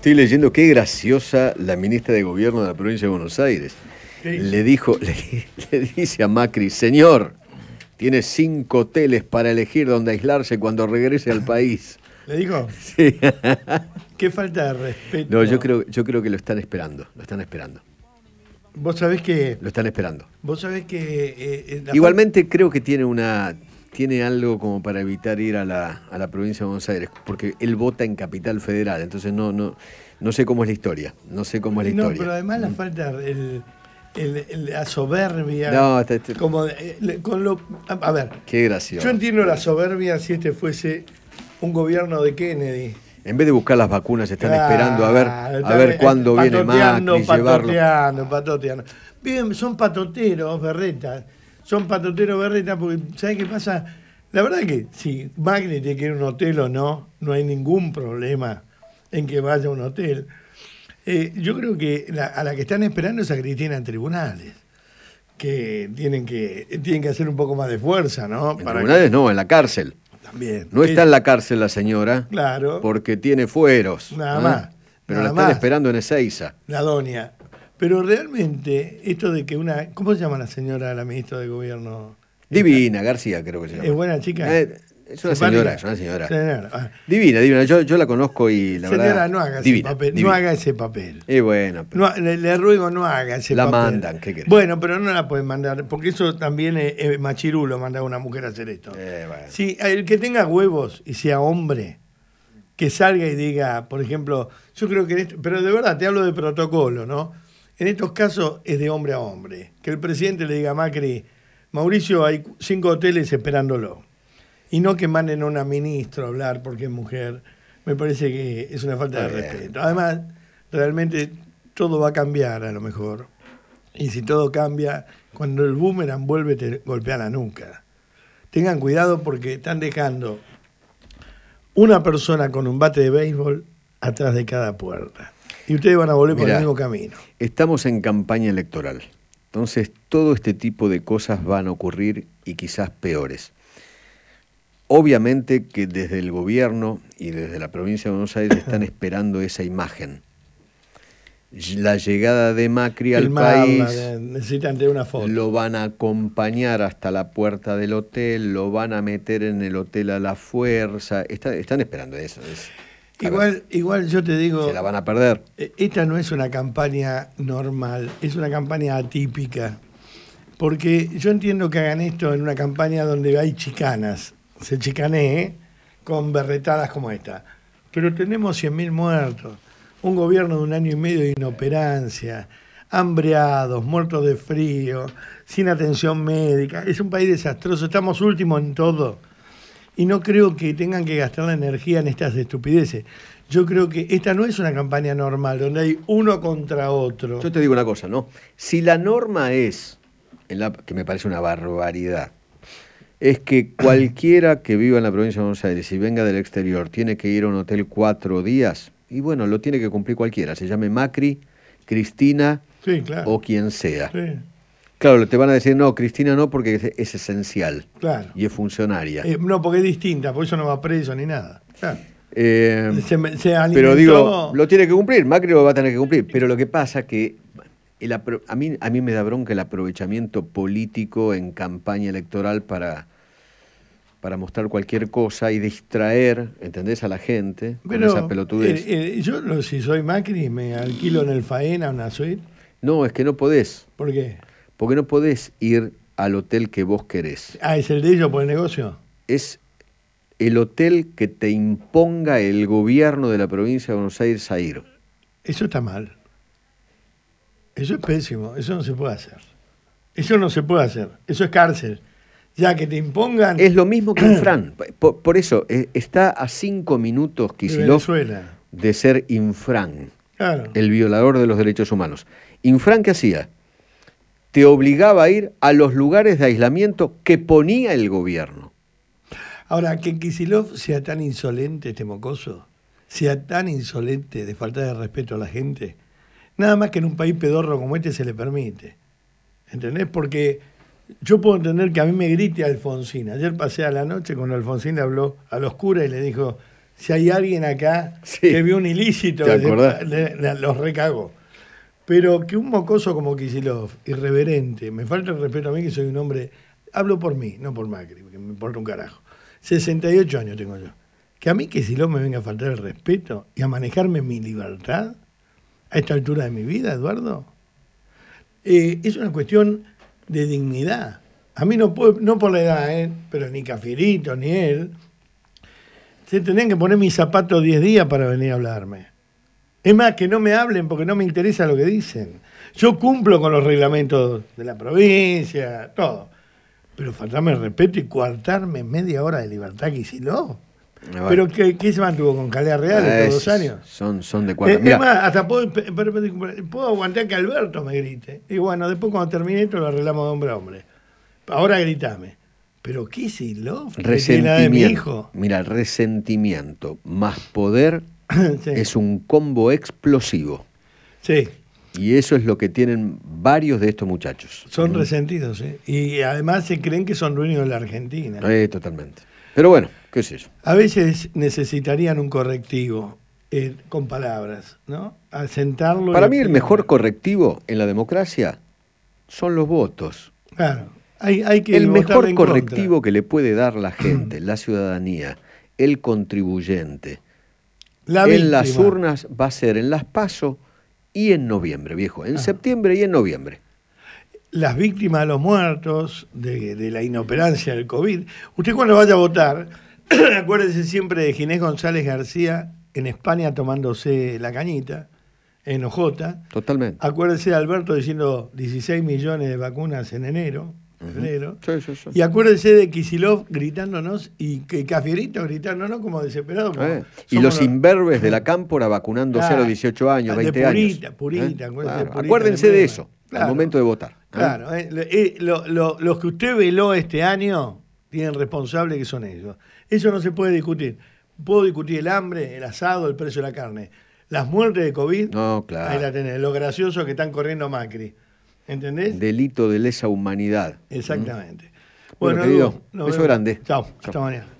Estoy leyendo qué graciosa la ministra de Gobierno de la provincia de Buenos Aires. Le dijo, le, dice a Macri, señor, tiene cinco hoteles para elegir dónde aislarse cuando regrese al país. ¿Le dijo? Sí. Qué falta de respeto. No, yo creo, yo creo que lo están esperando, lo están esperando. Vos sabés que... Lo están esperando. Vos sabés que... Eh, eh, Igualmente creo que tiene una, tiene algo como para evitar ir a la, a la provincia de Buenos Aires, porque él vota en Capital Federal, entonces no, no, no sé cómo es la historia, no sé cómo es la historia. pero además la mm. falta, el, el, la soberbia. No, Como, eh, con lo, a, ver. Qué gracioso. Yo entiendo la soberbia si este fuese un gobierno de Kennedy. En vez de buscar las vacunas, están esperando a ver, a ver cuándo viene más y llevarlo. Patoteando, patoteando. son patoteros, berretas son patoteros tal, porque ¿sabes qué pasa? La verdad que si Magni ir a un hotel o no, no hay ningún problema en que vaya a un hotel. Eh, yo creo que a la que están esperando es a Cristina en tribunales, que tienen que, tienen que hacer un poco más de fuerza, ¿no? En tribunales no, en la cárcel. También. No está en la cárcel la señora. Claro. Porque tiene fueros. Nada ¿eh? más. Pero la están esperando en Ezeiza. La doña. Pero realmente, esto de que una. ¿Cómo se llama la señora, la ministra de Gobierno? Divina, García, creo que se llama. Es buena chica. Eh, es una señora, es una señora. Ah. Divina, divina. Yo, la conozco y la señora, no haga ese papel. No haga ese papel. Es bueno. le, ruego, no haga ese papel. La mandan, ¿qué querés? Bueno, pero no la pueden mandar, porque eso también es, machirulo mandar a una mujer a hacer esto. Eh, Si el que tenga huevos y sea hombre, que salga y diga, por ejemplo, yo creo que. esto, pero de verdad, te hablo de protocolo, ¿no? en estos casos es de hombre a hombre. Que el presidente le diga a Macri, Mauricio, hay cinco hoteles esperándolo. Y no que manden a una ministra a hablar porque es mujer. Me parece que es una falta de respeto. Además, realmente todo va a cambiar a lo mejor. Y si todo cambia, cuando el boomerang vuelve te golpea la nuca. Tengan cuidado porque están dejando una persona con un bate de béisbol atrás de cada puerta. Y ustedes van a volver por el mismo camino. Estamos en campaña electoral. Entonces, todo este tipo de cosas van a ocurrir y quizás peores. Obviamente que desde el gobierno y desde la provincia de Buenos Aires están esperando esa imagen. La llegada de Macri al país. Necesitan tener una foto. Lo van a acompañar hasta la puerta del hotel, lo van a meter en el hotel a la fuerza. están esperando eso. Igual, igual yo te digo. Se la van a perder. Eh, esta no es una campaña normal, es una campaña atípica. Porque yo entiendo que hagan esto en una campaña donde hay chicanas, se chicanee con berretadas como esta. Pero tenemos 100.000 muertos, un gobierno de un año y medio de inoperancia, hambreados, muertos de frío, sin atención médica. Es un país desastroso, estamos últimos en todo y no creo que tengan que gastar la energía en estas estupideces. Yo creo que esta no es una campaña normal, donde hay uno contra otro. Yo te digo una cosa, ¿no? Si la norma es, la, que me parece una barbaridad, es que cualquiera que viva en la provincia de Buenos Aires y venga del exterior tiene que ir a un hotel cuatro días, y bueno, lo tiene que cumplir cualquiera, se llame Macri, Cristina o quien sea. Claro, te van a decir, no, Cristina no, porque es, esencial. Y es funcionaria. Eh, no, porque es distinta, por eso no va preso ni nada. Eh, pero digo, lo tiene que cumplir, Macri lo va a tener que cumplir. Pero lo que pasa es que a, mí, me da bronca el aprovechamiento político en campaña electoral para, para mostrar cualquier cosa y distraer, ¿entendés? A la gente con esa pelotudez. Eh, yo, si soy Macri, me alquilo en el Faena una suite. No, es que no podés. ¿Por qué? Porque no podés ir al hotel que vos querés. Ah, es el de ellos por el negocio. Es el hotel que te imponga el gobierno de la provincia de Buenos Aires a ir. Eso está mal. Eso es pésimo, eso no se puede hacer. Eso no se puede hacer, eso es cárcel. Ya que te impongan... Es lo mismo que Infran. Por, eso, eh, está a cinco minutos Kicillof de, de ser Infran, el violador de los derechos humanos. Infran, ¿qué hacía? te obligaba a ir a los lugares de aislamiento que ponía el gobierno. Ahora, que Kisilov sea tan insolente, este mocoso, sea tan insolente de falta de respeto a la gente, nada más que en un país pedorro como este se le permite. ¿Entendés? Porque yo puedo entender que a mí me grite Alfonsín. Ayer pasé a la noche cuando Alfonsín habló a los curas y le dijo, si hay alguien acá que vio un ilícito, los recagó. Pero que un mocoso como Kisilov, irreverente, me falta el respeto a mí que soy un hombre, hablo por mí, no por Macri, que me importa un carajo. 68 años tengo yo. Que a mí Kisilov me venga a faltar el respeto y a manejarme mi libertad a esta altura de mi vida, Eduardo, eh, es una cuestión de dignidad. A mí no, no por la edad, eh, pero ni Cafirito, ni él, se tendrían que poner mis zapatos 10 días para venir a hablarme. Es más, que no me hablen porque no me interesa lo que dicen. Yo cumplo con los reglamentos de la provincia, todo. Pero faltarme respeto y coartarme media hora de libertad, que si eh, Pero qué se mantuvo con Calea Real eh, estos dos años. Son, son de cuatro. Es más, hasta puedo, puedo aguantar que Alberto me grite. Y bueno, después cuando termine esto lo arreglamos de hombre a hombre. Ahora gritame. Pero qué lo resentimiento. mi Mira, resentimiento más poder es un combo explosivo. Sí. Y eso es lo que tienen varios de estos muchachos. Son mm. resentidos, ¿eh? Y además se creen que son ruinos de la Argentina. Eh, totalmente. Pero bueno, qué es eso. A veces necesitarían un correctivo eh, con palabras, ¿no? Para mí el mejor correctivo en la democracia son los votos. Claro. Hay, hay que el mejor correctivo que le puede dar la gente, la ciudadanía, el contribuyente en las urnas va a ser en las PASO y en noviembre, viejo. En septiembre y en noviembre. Las víctimas, de los muertos, de, la inoperancia del COVID. Usted cuando vaya a votar, acuérdese siempre de Ginés González García en España tomándose la cañita, en OJ. Totalmente. Acuérdese de Alberto diciendo 16 millones de vacunas en enero. Y acuérdense de Kisilov gritándonos y que Cafierito gritándonos como desesperado. Eh, y los, inverbes imberbes de la cámpora vacunándose a ah, los 18 años, 20 años. Purita, eh, acuérdense, de, eso al momento de votar. ¿eh? Claro, los que usted veló este año tienen responsable que son ellos. Eso no se puede discutir. Puedo discutir el hambre, el asado, el precio de la carne. Las muertes de COVID, no, ahí la tenés. Lo gracioso que están corriendo Macri. ¿Entendés? Delito de lesa humanidad. Exactamente. ¿Mm? Bueno, bueno querido, beso grande. Chao, hasta mañana.